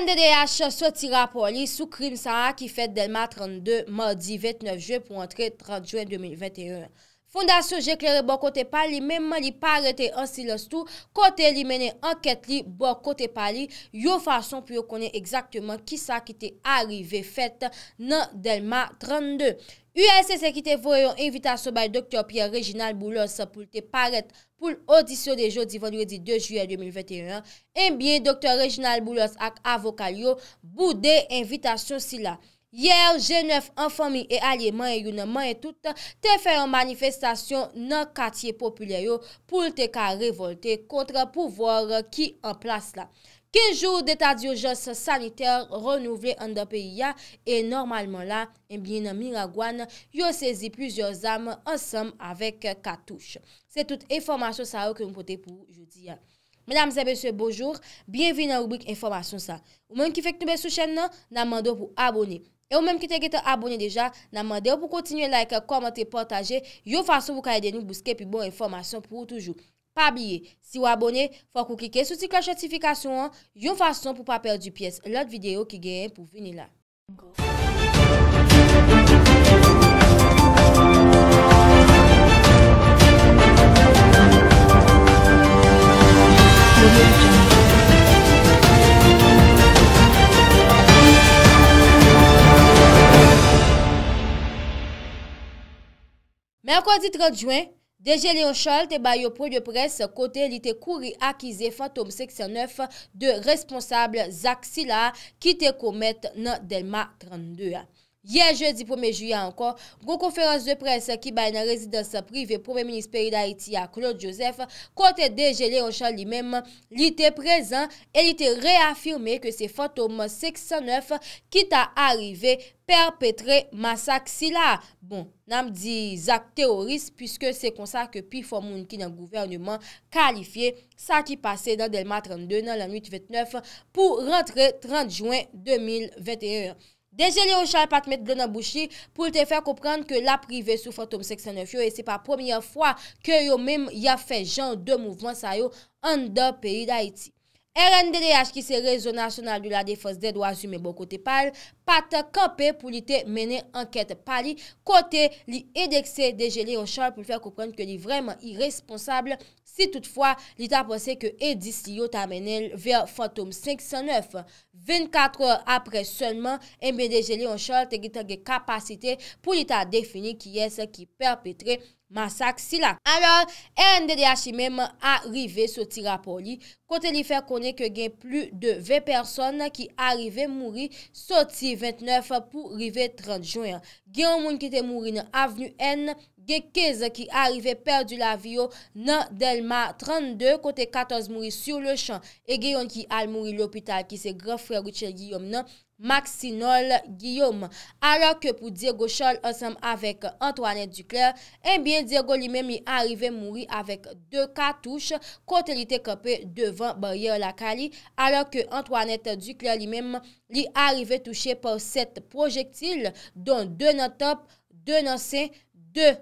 NDDH a sotira poli sou krim san a ki fet delman 32 mardi 8-9 ju pou antre 30 juan 2021. Fondasyon jeklere bon kote pali, memman li parete ansi los tou, kote li mene anket li bon kote pali, yo fason pou yo konen eksakteman ki sa ki te arive fet nan delma 32. U.S.S. ekite voyon invitasyon bay Dr. Pierre-Reginald Boulos pou te parete pou l'audisyon de jodi vendredi 2 juyè 2021, en biye Dr. Reginald Boulos ak avokalyo bou de invitasyon sila. Yer, G9 an fami e alieman e yon man etout te fey an manifestasyon nan katye populye yo pou te ka revolte kontre pouvor ki an plas la. Kinjou deta diyo jos saniter renouvle an da peyi ya, e normalman la, mbine Miragwan yo sezi pwizyo zame ansam avek katouche. Se tout informasyon sa yo ke mpote pou yon diyan. Menam zè beswe, bonjour, bienvi nan rubrik informasyon sa. Mwen ki fek nou besw chen nan, nan mando pou abone. E ou menm ki te gete abonye deja, namande ou pou kontinye like, komente, potaje, yon fason pou ka yede nou buske pi bon informasyon pou ou toujou. Pa biye, si ou abonye, fwa kou kike, sosi kloj jertifikasyon an, yon fason pou pa perdi piyes. Lot videyo ki gen pou vini la. Akwazi 30 juen, Deje Leonchal te bayo pou de pres kote li te kouri akize Fatoum 69 de responsable Zak Sila ki te komet nan Delma 32. Ye jeudi 1e juya anko, gwo konferans de pres ki bay nan rezidans prive pou ve menisperi da iti ya Claude Joseph kote dejele o chan li mem, li te prezan, e li te reafirme ke se fantoma 609 ki ta arrive perpetre masak si bon, la. Bon, nanm di zak teoris pwiske se konsa ke pi fomoun ki nan gouvernement kalifiye sa ki pase nan Delma 32 nan lan 8-29 pou rentre 30 juen 2021. Deje li yo chal patmet glon an bouchi pou te fè kouprande ke la prive sou fantom seksan nè fyo e se pa promyen fwa ke yo mèm ya fè jan de mouvman sa yo an da peyi d'Haïti. RNDDH ki se rezonasyon al di la defans de do asume bon kote pal, pata kampe pou li te mene anket pali kote li edekse de jeli an chal pou fèr koukwen ke li vreman i responsable si toutfwa li ta pwese ke edis li yo ta mene l ver fantoum 509. 24 apre sonman, eh mbe de jeli an chal te gitage kapasite pou li ta defini ki es ki perpetre kapasite. Masak si la. Alors, NDDHM a rive soti rapor li. Kote li fe konen ke gen plu de 20 person ki a rive mouri soti 29 pou rive 30 joyan. Gen moun ki te mouri na avny NDDHM. ge kez ki arive perdu la vio nan Delmar 32 kote 14 mouri sur le chan e ge yon ki al mouri l'opital ki se gre frè goutche Guillaume nan Maxinol Guillaume. Alor ke pou Diego Chol ansam avèk Antoine Ducler, e eh bie Diego li mèm li arive mouri avèk 2 katouche kote li te kapè devan barye lakali alor ke Antoine Ducler li mèm li arive touche por 7 projektil don 2 nan top, 2 nan sen,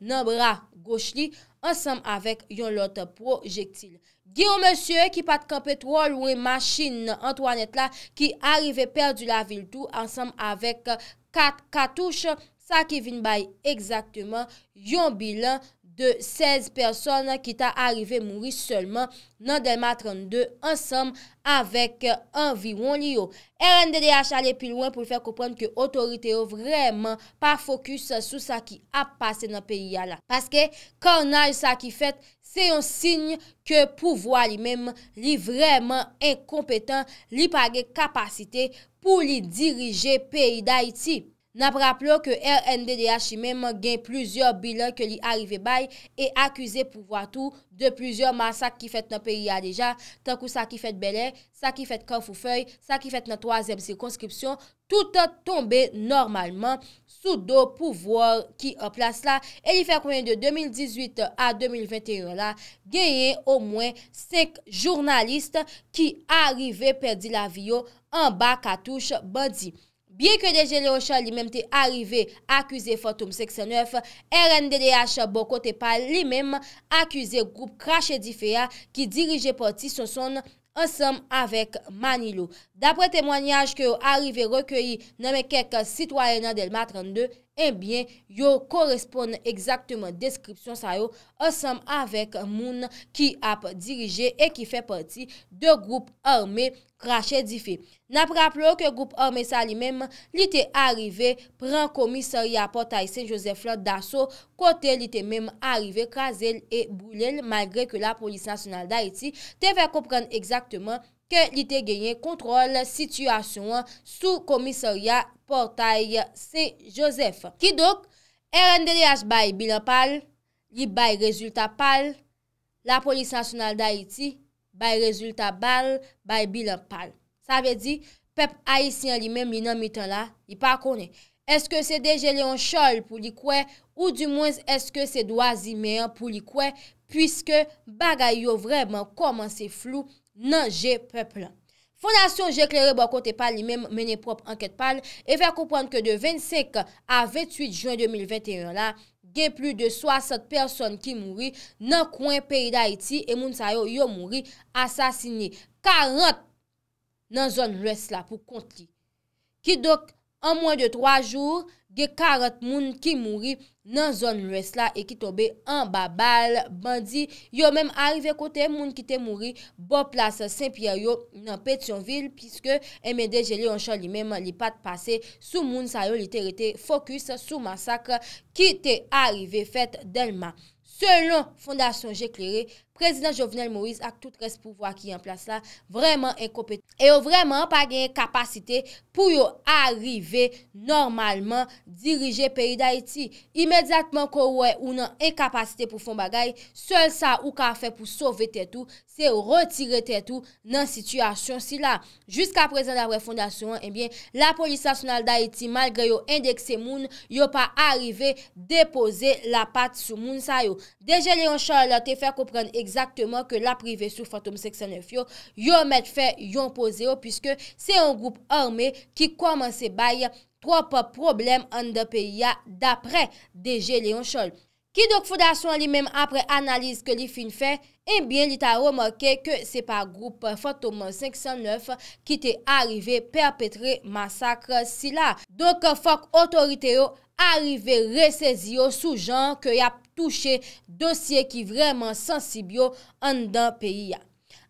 nan bra gosli ansam avek yon lot projektil. Gyo monsye ki pat kapet wolwe masin antoanet la ki arive perdi la vil tou ansam avek kat katouche sa ki vin bay eksakteman yon bilan de 16 person ki ta arrive mouri solman nan Delma 32 ansam avèk anvi euh, won li yo. RNDDH ale pi lwen pou l fèr koupan ke otorite yo vreman pa fokus sou sa ki ap pase nan peyi ya la. Paske, kan nan sa ki fèt, se yon sign ke pou vwa li mèm li vreman enkompetan li page kapasite pou li dirije peyi da iti. Napraplo ke RNDDH ime mwen gen plusieurs bilon ke li arive baye e akuse pou vwa tou de plusieurs massak ki fet nan peri ya deja. Tankou sa ki fet belen, sa ki fet kof ou fey, sa ki fet nan toazem sikonskripsyon, tout a tombe normalman sou do pou vwa ki a plas la. E li fe kwenye de 2018 a 2021 la, genye ou mwen 5 jounaliste ki arive perdi la vyo an ba katouche badi. Biye ke deje le hoche li mem te arrive akuse Fatoum 69, RNDDH bo kote pa li mem akuse group Krache Difea ki dirije parti Sosone ansam avek Manilou. Dapre temwanyaj ke yo arrive rekeyi name kek sitwayena del Matran 2, enbyen eh yo koresponde ekzaktman deskripsyon sa yo asanm avek moun ki ap dirije e ki fe parti de group orme krashe di fe. Napraplo ke group orme sa li menm, li te arrive pran komisari apote a ese Josep Flan daso, kote li te menm arrive krasel e boulel malgre ke la polis nasyonal da eti te ve kopren ekzaktman ke li te genyen kontrol situasyon sou komisorya Portay C. Joseph. Ki dok, RNDLH bay bilan pal, li bay rezultat pal, la Polis Nationale d'Haïti bay rezultat bal, bay bilan pal. Sa ve di, pep Haitien li men minan mitan la, li pa konen. Eske se deje le an chol pou li kwe, ou du mwens eske se dwa zime an pou li kwe, pwiske bagay yo vremen koman se flou nan jè peple. Fondasyon jè klerè bo kote pal li menè prop anket pal e fè koupan ke de 25 a 28 joun 2021 la, gen plu de 60 person ki mouri nan kwen peyi da iti e moun sayo yo mouri, asasini 40 nan zon lwes la pou kont li. Ki dok an mwen de 3 jour Ge karat moun ki mouri nan zon lwes la e ki tobe an babal bandi. Yo menm arive kote moun ki te mouri bo plas Saint-Pierre yo nan Petionville. Piske MND jeli an chan li menm li pat pase sou moun sa yo literite fokus sou masakre ki te arive fet delman. Selon fondasyon jeklere. Prezident Jovenel Moïse ak tout res pou vwa ki yon plas la, vreman enkopete. E yo vreman pa genye kapasite pou yo arrive normalman dirije peyi da iti. Imediatman ko wè ou nan enkapasite pou fon bagay, sol sa ou ka fe pou sove tetou, se yo retire tetou nan situasyon si la. Juska prezen la refondasyon, la polis nasional da iti malgre yo endekse moun, yo pa arrive depose la pat sou moun sa yo. Deje leyon chan la te fer kopren ek Eksaktman ke la prive sou Fatoum 509 yo yon met fe yon pose yo. Piske se yon group orme ki koman se baye trope problem an de pe ya dapre DG Leonchol. Ki dok fouda son li mem apre analize ke li fin fe. Ebyen eh li ta omoke ke se pa group Fatoum 509 ki te arive perpetre masakre si la. Dok fok otorite yo apre. Arrive resezi yo sou jan ke yap touche dosye ki vreman sensibyo an dan peyi ya.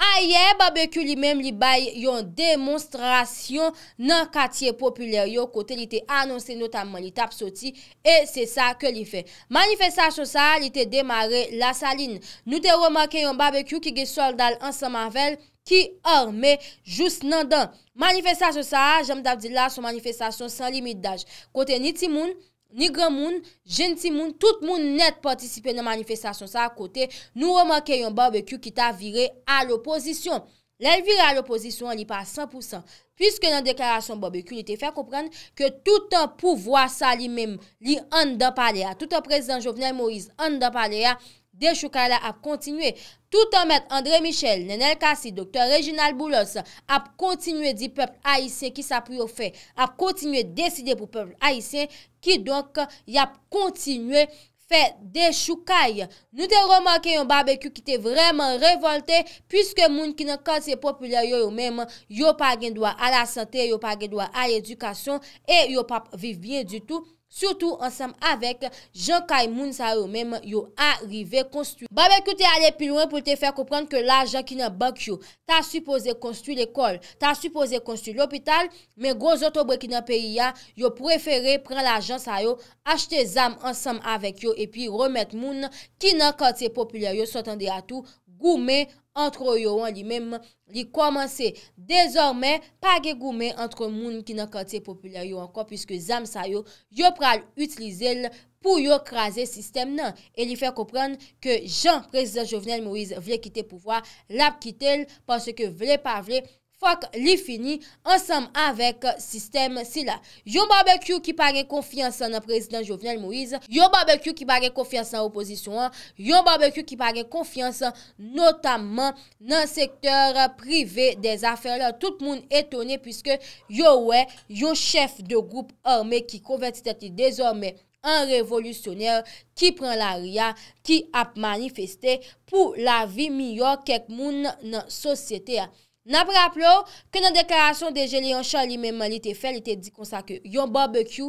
A ye, barbecue li menm li bay yon demonstrasyon nan katye populer yo kote li te anonsen notanman li tap soti e se sa ke li fe. Manifestasyon sa li te demare la salin. Nou te remake yon barbecue ki gesol dal ansan mavel ki orme jous nan dan. Manifestasyon sa, jem dabdi la sou manifestasyon san limit daj. Kote ni timoun... Nigran moun, gentil moun, tout moun net participe nan manifestasyon sa akote, nou remake yon barbecue ki ta vire a l'oposisyon. Le vire a l'oposisyon li pa 100% pwiske nan deklarasyon barbecue li te fè komprende ke tout an pouvoa sa li mèm li an da palea, tout an prezident Jovenel Moïse an da palea. De choukala ap kontinue. Tout an met Andre Michel, Nenel Kassi, doktor Reginald Boulos ap kontinue di pepl Aïsien ki sa pou yo fe. Ap kontinue deside pou pepl Aïsien ki donk yap kontinue fe de choukala. Nou te remanke yon barbekyou ki te vreman revolte. Piske moun ki nan kansi populya yo yo meman. Yo pa gen doa a la sante, yo pa gen doa a edukasyon. E yo pa vivye di tou moun. Soutou ansam avek, jankay moun sa yo mem yo arive konstu. Ba be kou te ale pil wè pou te fè koupran ke la ajan ki nan bank yo, ta supose konstu l'ekol, ta supose konstu l'opital, men gwo zotobre ki nan peyi ya, yo preferè pren la ajan sa yo, achte zam ansam avek yo, epi remèt moun ki nan kante populè yo sotande atou bankyo. Goume entro yo an li menm li komanse. Dezorme, pa ge goume entro moun ki nan kante popularyo an kon, pwiske zam sa yo, yo pral utilize l pou yo kraze sistem nan. E li fe kopran ke Jean, prezident jovenel Moïse, vle kite pou vwa, la p kite l, panse ke vle pa vle, Fak li fini ansam avek sistem si la. Yon barbekou ki pare konfiansan nan prezident Jovenel Moïse, yon barbekou ki pare konfiansan oposisyon an, yon barbekou ki pare konfiansan notamman nan sektor prive des afer la. Tout moun etone pwiske yon we, yon chef de goup orme ki konvertitati dezorme an revolusyoner ki pran la ria ki ap manifeste pou la vi miyo kek moun nan sosyete an. N ap rap lo, ke nan deklarasyon de jè li yon chan li menman li te fè, li te di konsa ke yon barbecue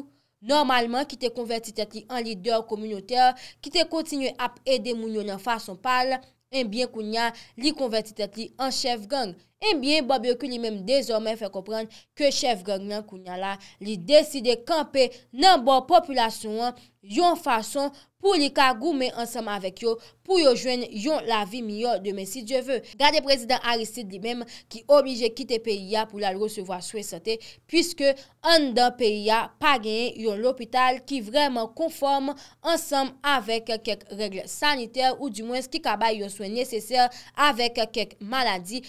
normalman ki te konverti tet li an lider komunyoteur, ki te kontinyon ap edè mounyon an fason pal, enbyen kounya li konverti tet li an chef gang. E eh mbyen, Babi Okun li mèm dezormè fè komprenn ke chef Gagnan Kounyala li deside kampe nan bon populasyon an yon fason pou li kagoumè ansem avèk yon pou yon jwen yon la vi miyon de mesi dje vè. Gade prezident Aristide li mèm ki omije kite PIA pou la lou se vwa swesante, pwiske an dan PIA pa gen yon lopital ki vreman konform ansem avèk kek regle saniter ou di mwen skikabay yon swen neseser avèk kek maladi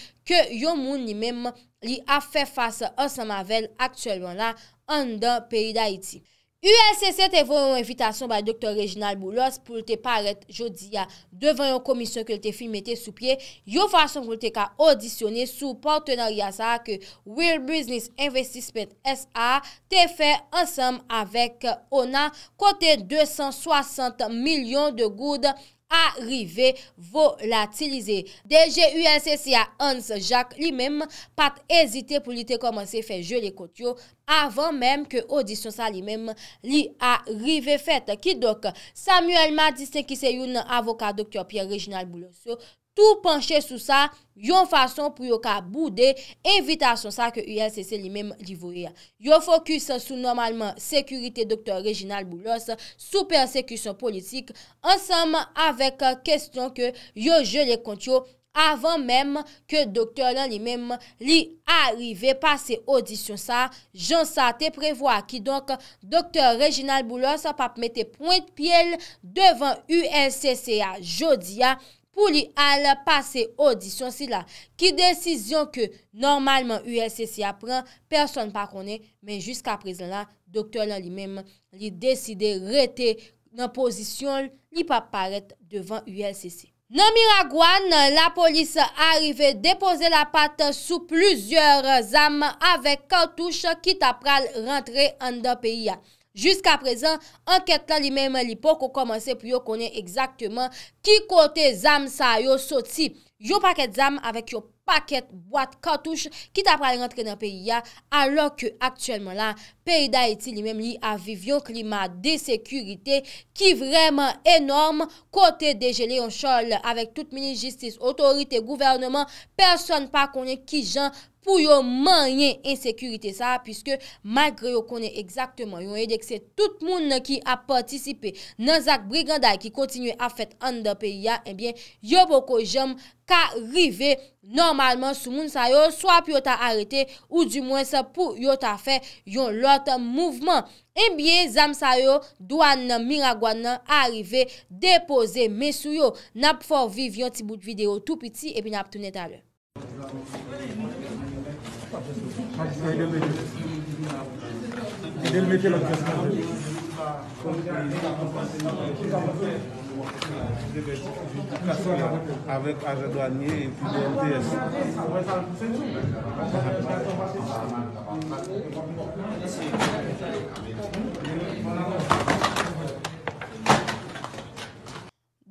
yon moun ni mem li a fè fase ansem avel aktuel yon la an dan peyi da iti. ULCC te vò yon evitasyon ba Dr. Reginald Boulos pou lte paret jodi ya devan yon komisyon ke lte film ete sou pie, yon fason pou lte ka audisyone sou partenari a sa ke World Business Investment S.A. te fè ansem avek ona kote 260 milyon de gouda a rive volatilize. Deje, ULCC a Hans Jacques li mem pat ezite pou li te komanse fe je le kot yo avan mem ke odisyonsa li mem li a rive fet. Ki dok, Samuel Madiste ki se yon avokado kyo Pierre-Reginald Boulosio Tou panche sou sa, yon fason pou yo ka boudè evita son sa ke ULCC li mèm li vourè. Yo fokus sou normalman sekurite Dr. Reginald Boulos sou persekusyon politik. Ansem avèk kwestyon ke yo je le kont yo avèm mèm ke Dr. lan li mèm li arive pa se odisyon sa. Jansate prevoa ki donk Dr. Reginald Boulos pa mète pointe pyele devan ULCC a jodi ya. pou li al pase audisyon si la ki desisyon ke normalman ULCC apren, person pa kone, men jiska prezen la, doktor la li men li deside rete nan posisyon li pa paret devan ULCC. Nan Miragouan, la polis arive depose la pat sou plouzyor zame avek kartouche ki ta pral rentre an da peyi ya. Jusk aprezen, anket la li mem li pou ko komanse pou yo konen ekzakteman ki kote zam sa yo soti. Yo paket zam avek yo paket wat katouche ki ta pral rentre nan periya alor ke aktuelman la perida eti li mem li avivyon klima de sekurite ki vreman enorme kote deje le yon chol avek tout mini jistis, otorite, gouvernement, person pa konen ki jan konen. pou yo manye ensekurite sa, piskè magre yo konen ekzaktman yon, yon e dek se tout moun ki a patisipe nan zak briganday ki kontinye a fet an de pe ya, enbyen, eh yo poko jom ka rive normalman sou moun sa yo, swap yo ta arete ou di mwen sa pou yo ta fe yon lot mouvman. Enbyen, eh zam sa yo, doan nan miragwa nan arive depoze mesu yo, nap for vive yon tibout videyo tout piti, epi nap tounet ale. avec douanier et puis le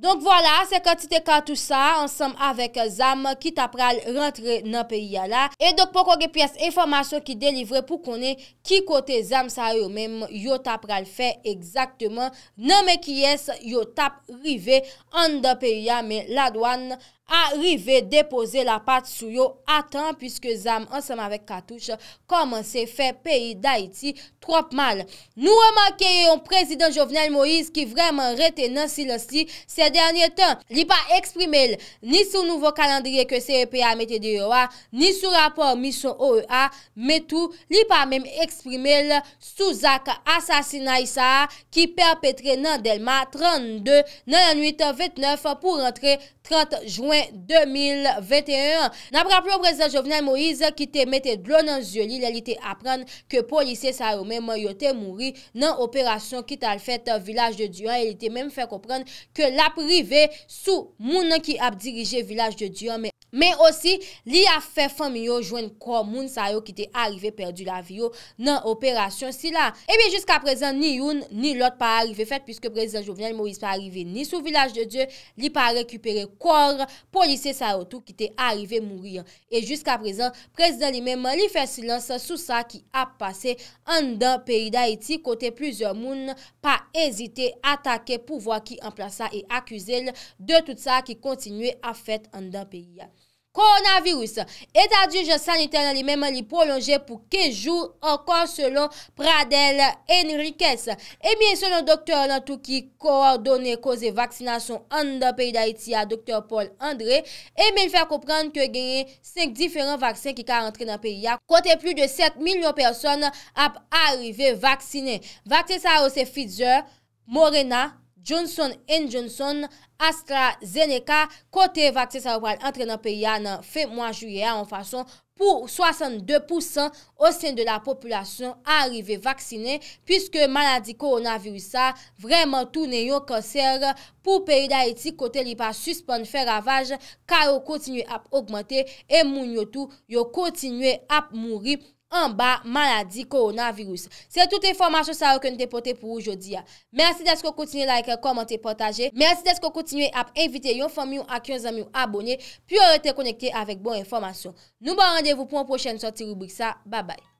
Donk vwa euh, non, la, se katite ka tout sa ansam avek zam ki tap ral rentre nan periya la. E dok poko ge pyes informasyon ki delivre pou konen ki kote zam sa yo menm yo tap ral fe ekzaktman. Nan me ki yes yo tap rive an dan periya me la douan. E a rive depoze la pat sou yo a tan pwiske zam ansam avek katouche koman se fe peyi da iti trop mal. Nou waman keye yon prezident jovenel Moise ki vreman rete nan silasi se denye tan. Li pa eksprime li ni sou nouvo kalandriye ke se epe a mette diyo a, ni sou rapor misyon OEA, metou li pa men eksprime sou zak asasina isa ki perpetre nan delma 32-98-29 pou rentre 30-Jun 2021. N apraplo prezident Jovnay Moïse ki te mette dlo nan zyo li, li li te apren ke polise sa rome mwen yo te mouri nan operasyon ki tal fèt Vilaj de Dujan. Li te menm fèk opren ke la prive sou mounan ki ap dirije Vilaj de Dujan. Men osi li a fe fami yo jwen kwa moun sa yo ki te arive perdi la vi yo nan operasyon si la. E eh bi jiska prezen ni yon ni lot pa arive fet pwiske prezident Jouvenel Moise pa arive ni sou vilaj de Diyo li pa arekupere kwa polise sa yo tou ki te arive mouri. E jiska prezen prezident li menman li fe silans sou sa ki a pase an dan peri da eti kote plizor moun pa ezite atake pou vwa ki an plasa e akuse l de tout sa ki kontinue a fet an dan peri ya. Koronavirus, etadjouj saniter nan li mèman li prolonje pou kejou ankon selon Pradel Enriques. Emyen eh selon doktor nan tou ki kor donè koze vaksinasyon an dan peyi da iti a doktor Paul André, emyen eh fèr koupran ke genye 5 diferent vaksin ki ka rentre nan peyi a, kote plou de 7 milyon person ap arive vaksine. Vaksin sa ou se fidze, morena, Jonson N. Jonson, AstraZeneca, kote vaksen sa wale entrenan pe ya nan fe mwa juye ya an fason pou 62% osen de la populasyon arive vaksine. Piske maladi koronavirus sa vreman tou ne yo kanser pou peyi da eti kote li pa suspon fe ravaj ka yo kontinye ap augmente e moun yo tou yo kontinye ap mouri. An ba, maladi, koronavirus. Se tout informasyon sa yo ke nou te pote pou oujodi ya. Mersi desko koutinye like, komante, potaje. Mersi desko koutinye ap evite yon fami ou ak yon zami ou abone. Pi yo rete konekte avek bon informasyon. Nou ba randevou pou an pochene soti rubrik sa. Ba bay.